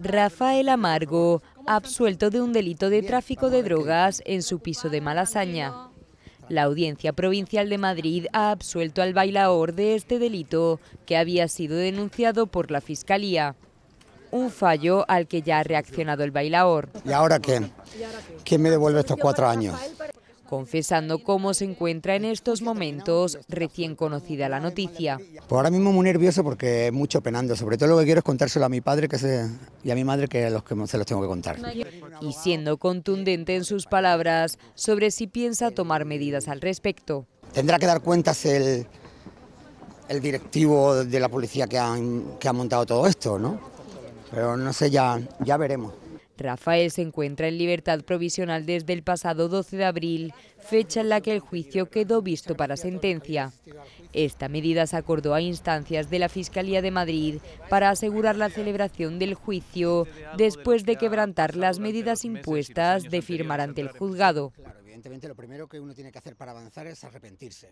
Rafael Amargo, absuelto de un delito de tráfico de drogas en su piso de Malasaña. La Audiencia Provincial de Madrid ha absuelto al bailaor de este delito que había sido denunciado por la Fiscalía. Un fallo al que ya ha reaccionado el bailaor. ¿Y ahora qué? ¿Quién me devuelve estos cuatro años? confesando cómo se encuentra en estos momentos recién conocida la noticia. Pues ahora mismo muy nervioso porque mucho penando, sobre todo lo que quiero es contárselo a mi padre que se, y a mi madre que, los que se los tengo que contar. Y siendo contundente en sus palabras sobre si piensa tomar medidas al respecto. Tendrá que dar cuentas el, el directivo de la policía que ha, que ha montado todo esto, ¿no? Pero no sé, ya, ya veremos. Rafael se encuentra en libertad provisional desde el pasado 12 de abril, fecha en la que el juicio quedó visto para sentencia. Esta medida se acordó a instancias de la Fiscalía de Madrid para asegurar la celebración del juicio después de quebrantar las medidas impuestas de firmar ante el juzgado. lo primero que uno tiene que hacer para avanzar es arrepentirse.